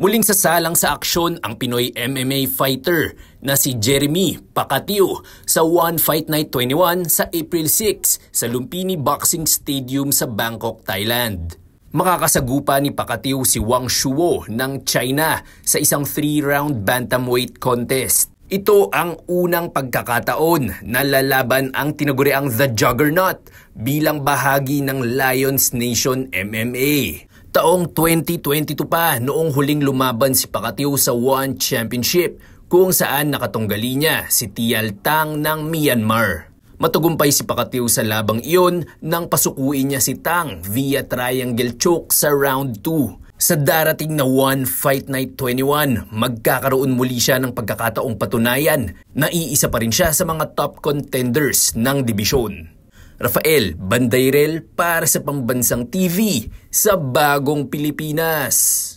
Muling sasalang sa aksyon ang Pinoy MMA fighter na si Jeremy Pacatio sa One Fight Night 21 sa April 6 sa Lumpini Boxing Stadium sa Bangkok, Thailand. Makakasagupa ni Pacatio si Wang Shuo ng China sa isang 3-round bantamweight contest. Ito ang unang pagkakataon na lalaban ang tinaguriang The Juggernaut bilang bahagi ng Lions Nation MMA. Taong 2022 pa noong huling lumaban si Pacquiao sa One Championship kung saan nakatunggali niya si Tial Tang ng Myanmar. Matugumpay si Pacquiao sa labang iyon nang pasukuin niya si Tang via triangle choke sa round 2. Sa darating na One Fight Night 21, magkakaroon muli siya ng pagkakataong patunayan na iisa pa rin siya sa mga top contenders ng dibisyon. Rafael Bandairel para sa Pambansang TV sa Bagong Pilipinas.